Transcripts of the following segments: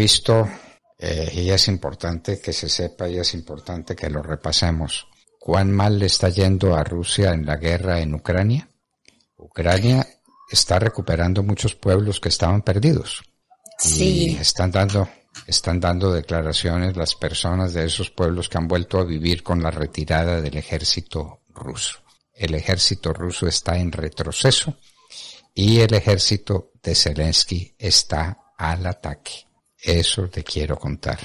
visto eh, y es importante que se sepa y es importante que lo repasemos. ¿Cuán mal le está yendo a Rusia en la guerra en Ucrania? Ucrania está recuperando muchos pueblos que estaban perdidos. Y están dando, están dando declaraciones las personas de esos pueblos que han vuelto a vivir con la retirada del ejército ruso. El ejército ruso está en retroceso y el ejército de Zelensky está al ataque. Eso te quiero contar.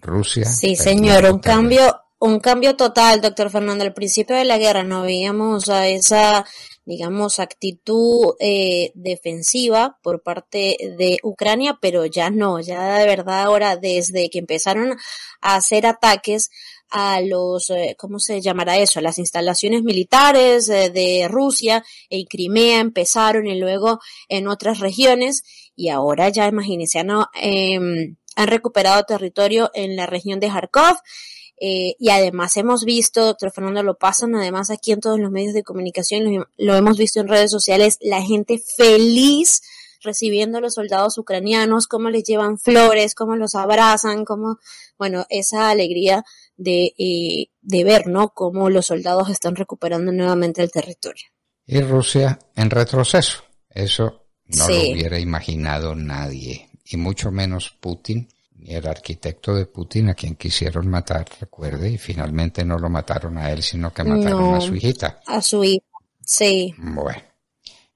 Rusia. Sí, señor, un cambio, un cambio total, doctor Fernando. Al principio de la guerra no veíamos a esa digamos, actitud eh, defensiva por parte de Ucrania, pero ya no, ya de verdad ahora desde que empezaron a hacer ataques a los, eh, ¿cómo se llamará eso? A las instalaciones militares eh, de Rusia en Crimea empezaron y luego en otras regiones y ahora ya imagínense, han recuperado territorio en la región de Kharkov eh, y además hemos visto, doctor Fernando, lo pasan además aquí en todos los medios de comunicación, lo, hemos visto en redes sociales, la gente feliz recibiendo a los soldados ucranianos, cómo les llevan flores, cómo los abrazan, cómo, bueno, esa alegría de, eh, ver, ¿no? Cómo los soldados están recuperando nuevamente el territorio. Y Rusia en retroceso. Eso no lo hubiera imaginado nadie, y mucho menos Putin, ni el arquitecto de Putin a quien quisieron matar, recuerde, y finalmente no lo mataron a él, sino que mataron a su hijita. A su hija, sí. Bueno,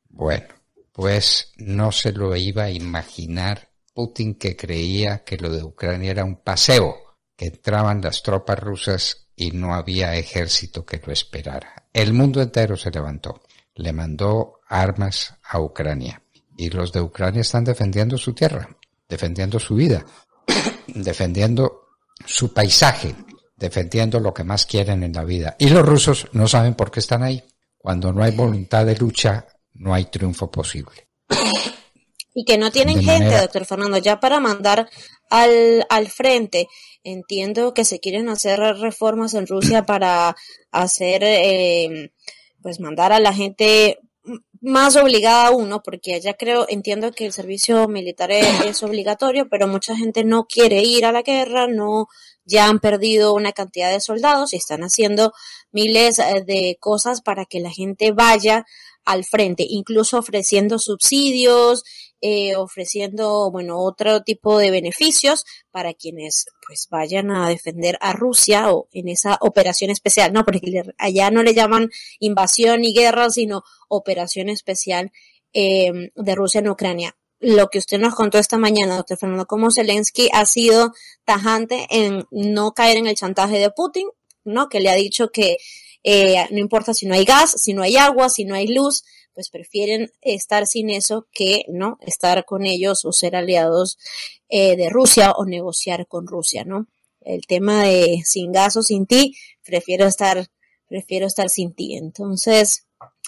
bueno, pues no se lo iba a imaginar Putin que creía que lo de Ucrania era un paseo, que entraban las tropas rusas y no había ejército que lo esperara. El mundo entero se levantó, le mandó armas a Ucrania y los de Ucrania están defendiendo su tierra, defendiendo su vida, defendiendo su paisaje, defendiendo lo que más quieren en la vida. Y los rusos no saben por qué están ahí. Cuando no hay voluntad de lucha, no hay triunfo posible. Y que no tienen gente, doctor Fernando, ya para mandar al, frente. Entiendo que se quieren hacer reformas en Rusia para hacer, eh, pues mandar a la gente más obligada uno Porque allá creo, entiendo que el servicio militar es, es, obligatorio, pero mucha gente no quiere ir a la guerra, no, ya han perdido una cantidad de soldados y están haciendo miles eh, de cosas para que la gente vaya al frente, incluso ofreciendo subsidios, eh, ofreciendo, bueno, otro tipo de beneficios para quienes pues vayan a defender a Rusia o en esa operación especial, ¿no? Porque allá no le llaman invasión y guerra, sino operación especial eh, de Rusia en Ucrania. Lo que usted nos contó esta mañana, doctor Fernando, como Zelensky ha sido tajante en no caer en el chantaje de Putin, ¿no? Que le ha dicho que eh, no importa si no hay gas, si no hay agua, si no hay luz, pues prefieren estar sin eso que no estar con ellos o ser aliados eh, de Rusia o negociar con Rusia, ¿no? El tema de sin gas o sin ti, prefiero estar, prefiero estar sin ti. Entonces,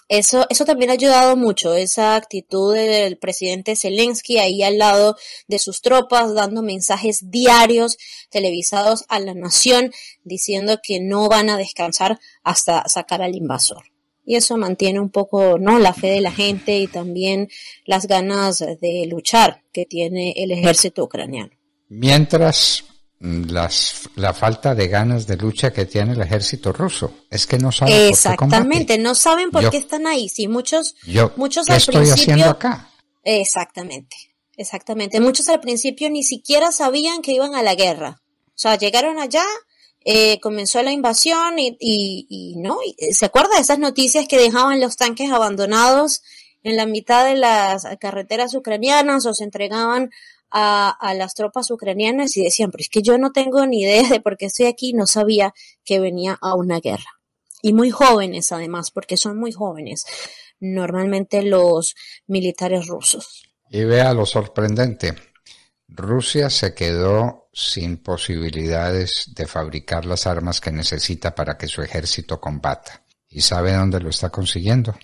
eso, eso también ha ayudado mucho, esa actitud del presidente Zelensky ahí al lado de sus tropas, dando mensajes diarios televisados a la nación, diciendo que no van a descansar hasta sacar al invasor. Y eso mantiene un poco, ¿no? La fe de la gente y también las ganas de luchar que tiene el ejército ucraniano. Mientras las, la falta de ganas de lucha que tiene el ejército ruso. Es que no saben Exactamente, por qué no saben por qué están ahí. Si muchos, yo, muchos estoy haciendo acá? Exactamente, exactamente. Muchos al principio ni siquiera sabían que iban a la guerra. O sea, llegaron allá, eh, comenzó la invasión y, y, no, eh, ¿se acuerda de esas noticias que dejaban los tanques abandonados en la mitad de las carreteras ucranianas o se entregaban a, las tropas ucranianas y decían, pero es que yo no tengo ni idea de por qué estoy aquí, no sabía que venía a una guerra. Y muy jóvenes además, porque son muy jóvenes normalmente los militares rusos. Y vea lo sorprendente, Rusia se quedó sin posibilidades de fabricar las armas que necesita para que su ejército combata. ¿Y sabe dónde lo está consiguiendo?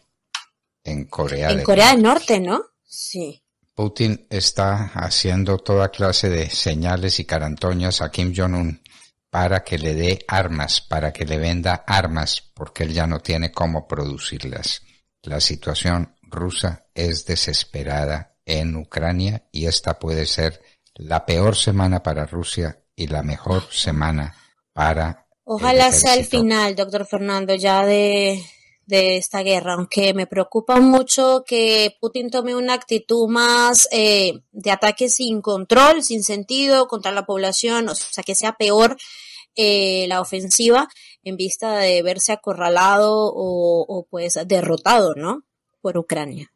En Corea en Corea del Norte, ¿no? Sí. Putin está haciendo toda clase de señales y carantoñas a Kim Jong-un para que le dé armas, para que le venda armas, porque él ya no tiene cómo producirlas. La situación rusa es desesperada en Ucrania y esta puede ser la peor semana para Rusia y la mejor semana para... Ojalá sea el final, doctor Fernando, ya de de esta guerra, aunque me preocupa mucho que Putin tome una actitud más eh, de ataque sin control, sin sentido contra la población, o sea, que sea peor eh, la ofensiva en vista de verse acorralado o, o pues derrotado, ¿no? Por Ucrania.